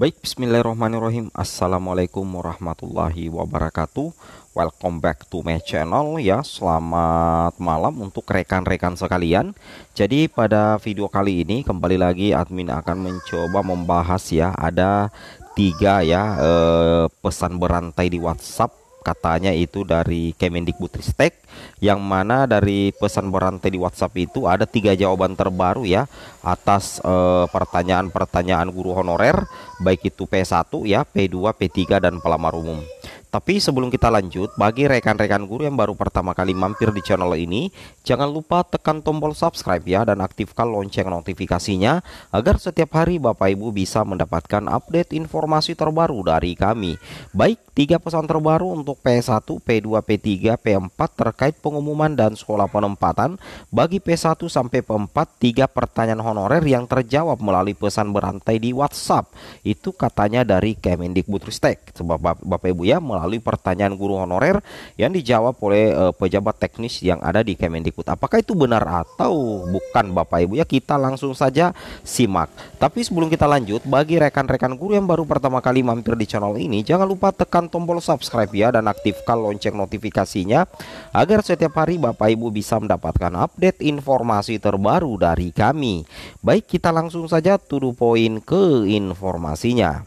Baik, bismillahirrahmanirrahim. Assalamualaikum warahmatullahi wabarakatuh. Welcome back to my channel ya. Selamat malam untuk rekan-rekan sekalian. Jadi pada video kali ini kembali lagi admin akan mencoba membahas ya ada tiga ya eh, pesan berantai di WhatsApp katanya itu dari Kemendikbudristek yang mana dari pesan berantai di WhatsApp itu ada tiga jawaban terbaru ya atas eh, pertanyaan-pertanyaan guru honorer baik itu P1 ya P2 P3 dan pelamar umum tapi sebelum kita lanjut, bagi rekan-rekan guru yang baru pertama kali mampir di channel ini, jangan lupa tekan tombol subscribe ya dan aktifkan lonceng notifikasinya agar setiap hari Bapak Ibu bisa mendapatkan update informasi terbaru dari kami. Baik, tiga pesan terbaru untuk P1, P2, P3, P4 terkait pengumuman dan sekolah penempatan. Bagi P1 sampai P4, tiga pertanyaan honorer yang terjawab melalui pesan berantai di WhatsApp. Itu katanya dari Kemendikbudristek. Sebab Bapak Ibu ya, melalui pertanyaan guru honorer yang dijawab oleh uh, pejabat teknis yang ada di Kemendikbud. Apakah itu benar atau bukan Bapak Ibu? Ya kita langsung saja simak. Tapi sebelum kita lanjut, bagi rekan-rekan guru yang baru pertama kali mampir di channel ini, jangan lupa tekan tombol subscribe ya dan aktifkan lonceng notifikasinya agar setiap hari Bapak Ibu bisa mendapatkan update informasi terbaru dari kami. Baik, kita langsung saja to poin ke informasinya.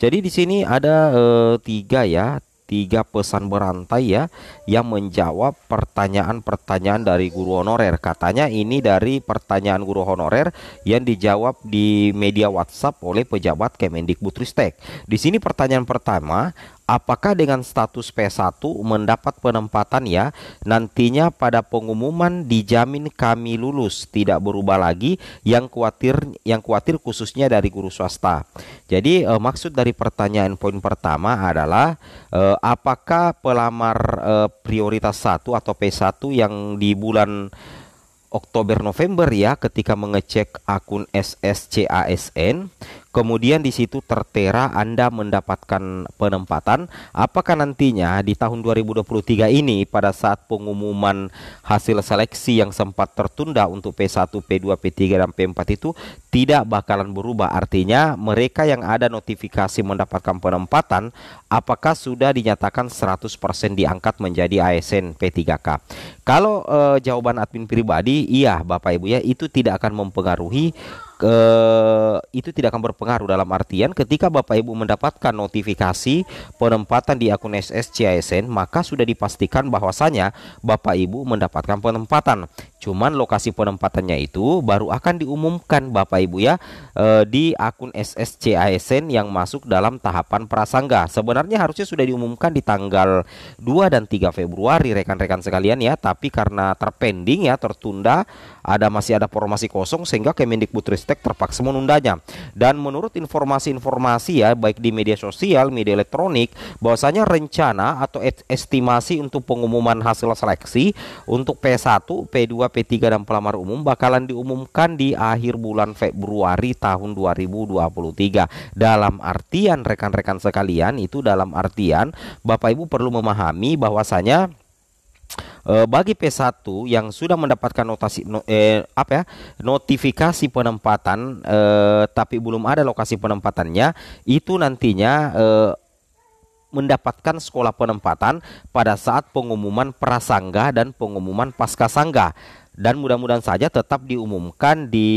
Jadi di sini ada e, tiga ya, tiga pesan berantai ya yang menjawab pertanyaan-pertanyaan dari guru honorer. Katanya ini dari pertanyaan guru honorer yang dijawab di media WhatsApp oleh pejabat Kemendikbudristek. Di sini pertanyaan pertama, apakah dengan status P1 mendapat penempatan ya nantinya pada pengumuman dijamin kami lulus tidak berubah lagi yang khawatir yang khawatir khususnya dari guru swasta. Jadi e, maksud dari pertanyaan poin pertama adalah e, apakah pelamar e, prioritas 1 atau P1 yang di bulan Oktober November ya ketika mengecek akun SSCASN kemudian di situ tertera Anda mendapatkan penempatan. Apakah nantinya di tahun 2023 ini pada saat pengumuman hasil seleksi yang sempat tertunda untuk P1, P2, P3 dan P4 itu tidak bakalan berubah. Artinya mereka yang ada notifikasi mendapatkan penempatan apakah sudah dinyatakan 100% diangkat menjadi ASN P3K. Kalau e, jawaban admin pribadi iya Bapak Ibu ya itu tidak akan mempengaruhi ke itu tidak akan berpengaruh dalam artian ketika Bapak Ibu mendapatkan notifikasi penempatan di akun SSCISN maka sudah dipastikan bahwasanya Bapak Ibu mendapatkan penempatan. Cuman lokasi penempatannya itu baru akan diumumkan Bapak Ibu ya eh, di akun SSC yang masuk dalam tahapan prasangga. Sebenarnya harusnya sudah diumumkan di tanggal 2 dan 3 Februari rekan-rekan sekalian ya, tapi karena terpending ya tertunda ada masih ada formasi kosong sehingga Kemendikbudristek terpaksa menundanya. Dan menurut informasi-informasi ya baik di media sosial, media elektronik bahwasanya rencana atau estimasi untuk pengumuman hasil seleksi untuk P1, P2, P3 dan pelamar umum bakalan diumumkan di akhir bulan Februari tahun 2023. Dalam artian rekan-rekan sekalian itu dalam artian Bapak Ibu perlu memahami bahwasanya e, bagi P1 yang sudah mendapatkan notasi eh, apa ya notifikasi penempatan eh, tapi belum ada lokasi penempatannya itu nantinya eh, mendapatkan sekolah penempatan pada saat pengumuman prasangga dan pengumuman pasca sangga dan mudah-mudahan saja tetap diumumkan di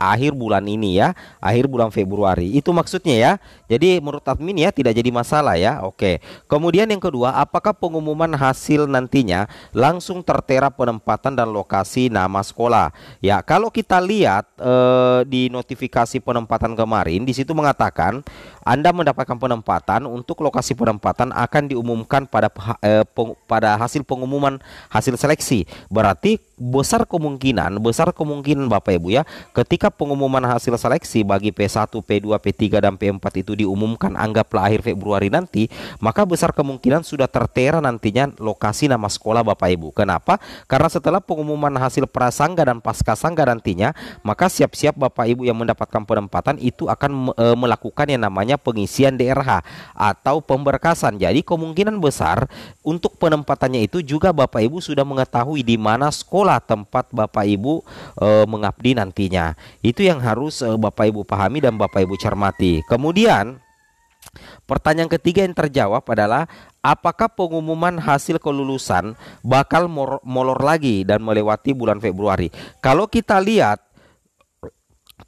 akhir bulan ini ya, akhir bulan Februari. Itu maksudnya ya. Jadi menurut admin ya tidak jadi masalah ya. Oke. Kemudian yang kedua, apakah pengumuman hasil nantinya langsung tertera penempatan dan lokasi nama sekolah? Ya, kalau kita lihat eh, di notifikasi penempatan kemarin di situ mengatakan Anda mendapatkan penempatan untuk lokasi penempatan akan diumumkan pada eh, peng, pada hasil pengumuman hasil seleksi. Berarti besar kemungkinan, besar kemungkinan Bapak Ibu ya, ketika pengumuman hasil seleksi bagi P1, P2, P3 dan P4 itu diumumkan anggaplah akhir Februari nanti, maka besar kemungkinan sudah tertera nantinya lokasi nama sekolah Bapak Ibu. Kenapa? Karena setelah pengumuman hasil prasangga dan pasca sangga nantinya, maka siap-siap Bapak Ibu yang mendapatkan penempatan itu akan e, melakukan yang namanya pengisian DRH atau pemberkasan. Jadi kemungkinan besar untuk penempatannya itu juga Bapak Ibu sudah mengetahui di mana sekolah tempat Bapak Ibu e, mengabdi nantinya. Itu yang harus e, Bapak Ibu pahami dan Bapak Ibu cermati. Kemudian Pertanyaan ketiga yang terjawab adalah apakah pengumuman hasil kelulusan bakal molor lagi dan melewati bulan Februari. Kalau kita lihat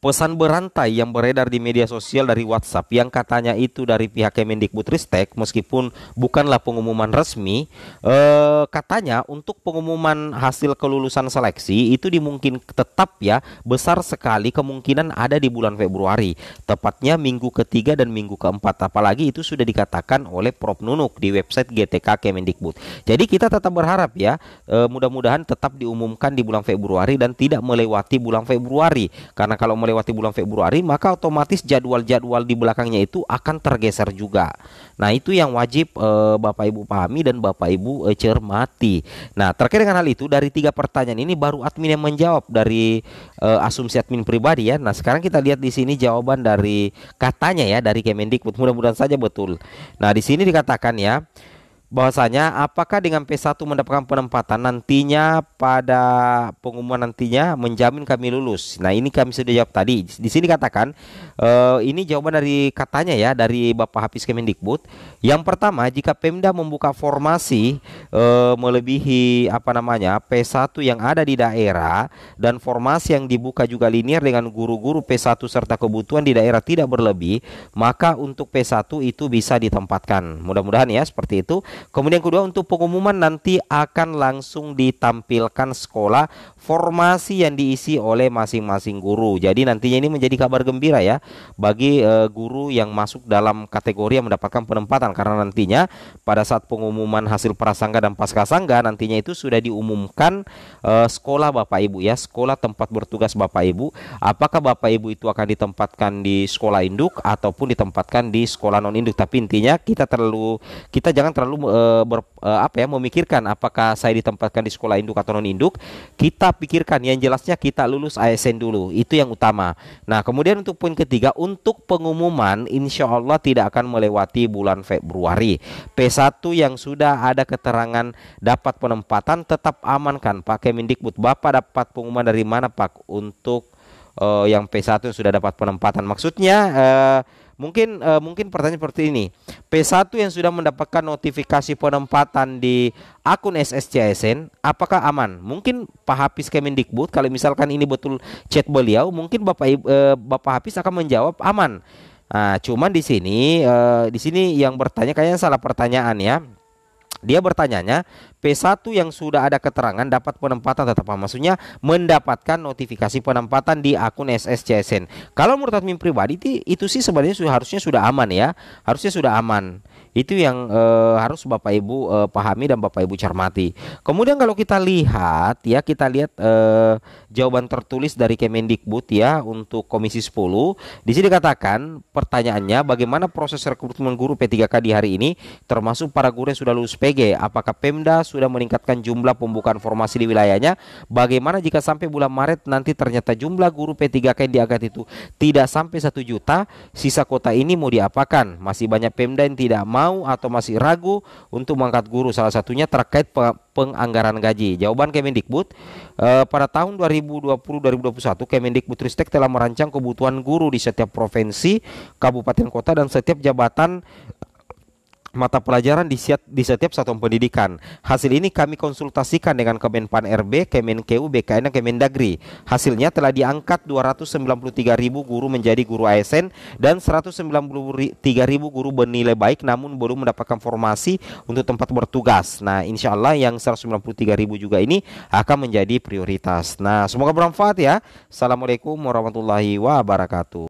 Pesan berantai yang beredar di media sosial dari WhatsApp yang katanya itu dari pihak Kemendikbudristek meskipun bukanlah pengumuman resmi, eh, katanya untuk pengumuman hasil kelulusan seleksi itu dimungkin tetap ya besar sekali kemungkinan ada di bulan Februari, tepatnya minggu ketiga dan minggu keempat. Apalagi itu sudah dikatakan oleh Prof Nunuk di website GTK Kemendikbud. Jadi kita tetap berharap ya, eh, mudah-mudahan tetap diumumkan di bulan Februari dan tidak melewati bulan Februari karena kalau melewati bulan Februari, maka otomatis jadwal-jadwal di belakangnya itu akan tergeser juga. Nah, itu yang wajib e, Bapak Ibu pahami dan Bapak Ibu e, cermati. Nah, terkait dengan hal itu dari tiga pertanyaan ini baru admin yang menjawab dari e, asumsi admin pribadi ya. Nah, sekarang kita lihat di sini jawaban dari katanya ya dari Kemendikbud. Mudah-mudahan saja betul. Nah, di sini dikatakan ya bahwasanya apakah dengan P1 mendapatkan penempatan nantinya pada pengumuman nantinya menjamin kami lulus. Nah, ini kami sudah jawab tadi. Di sini katakan uh, ini jawaban dari katanya ya dari Bapak Hafiz Kemendikbud. Yang pertama, jika Pemda membuka formasi uh, melebihi apa namanya P1 yang ada di daerah dan formasi yang dibuka juga linear dengan guru-guru P1 serta kebutuhan di daerah tidak berlebih, maka untuk P1 itu bisa ditempatkan. Mudah-mudahan ya seperti itu. Kemudian kedua untuk pengumuman nanti akan langsung ditampilkan sekolah formasi yang diisi oleh masing-masing guru. Jadi nantinya ini menjadi kabar gembira ya bagi uh, guru yang masuk dalam kategori yang mendapatkan penempatan karena nantinya pada saat pengumuman hasil prasangka dan paskasangka nantinya itu sudah diumumkan uh, sekolah Bapak Ibu ya, sekolah tempat bertugas Bapak Ibu. Apakah Bapak Ibu itu akan ditempatkan di sekolah induk ataupun ditempatkan di sekolah non induk? Tapi intinya kita terlalu kita jangan terlalu uh, ber, uh, apa ya memikirkan apakah saya ditempatkan di sekolah induk atau non induk kita pikirkan yang jelasnya kita lulus ASN dulu itu yang utama nah kemudian untuk poin ketiga untuk pengumuman insya Allah tidak akan melewati bulan Februari P1 yang sudah ada keterangan dapat penempatan tetap amankan pakai Mendikbud Bapak dapat pengumuman dari mana Pak untuk uh, yang P1 yang sudah dapat penempatan maksudnya uh, Mungkin uh, mungkin pertanyaan seperti ini. P1 yang sudah mendapatkan notifikasi penempatan di akun SSCSN apakah aman? Mungkin Pak Hafiz Kemendikbud kalau misalkan ini betul chat beliau, mungkin Bapak uh, Bapak Hafiz akan menjawab aman. Nah, cuman di sini uh, di sini yang bertanya kayaknya salah pertanyaan ya. Dia bertanyanya, P1 yang sudah ada keterangan dapat penempatan tetap apa? Maksudnya mendapatkan notifikasi penempatan di akun SSCSN. Kalau menurut admin pribadi itu sih sebenarnya harusnya sudah aman ya. Harusnya sudah aman. Itu yang e, harus Bapak Ibu e, pahami dan Bapak Ibu cermati. Kemudian kalau kita lihat ya kita lihat e, jawaban tertulis dari Kemendikbud ya untuk Komisi 10. Di sini dikatakan pertanyaannya bagaimana proses rekrutmen guru P3K di hari ini termasuk para guru yang sudah lulus PG apakah Pemda sudah meningkatkan jumlah pembukaan formasi di wilayahnya? Bagaimana jika sampai bulan Maret nanti ternyata jumlah guru P3K yang diangkat itu tidak sampai satu juta, sisa kota ini mau diapakan? Masih banyak Pemda yang tidak mau mau atau masih ragu untuk mengangkat guru salah satunya terkait penganggaran gaji. Jawaban Kemendikbud eh, pada tahun 2020-2021 Kemendikbudristek telah merancang kebutuhan guru di setiap provinsi, kabupaten kota dan setiap jabatan mata pelajaran di, setiap, di setiap satuan pendidikan. Hasil ini kami konsultasikan dengan Kemenpan RB, Kemenkeu, BKN, dan Kemendagri. Hasilnya telah diangkat 293.000 guru menjadi guru ASN dan 193.000 guru bernilai baik namun belum mendapatkan formasi untuk tempat bertugas. Nah, insya Allah yang 193.000 juga ini akan menjadi prioritas. Nah, semoga bermanfaat ya. Assalamualaikum warahmatullahi wabarakatuh.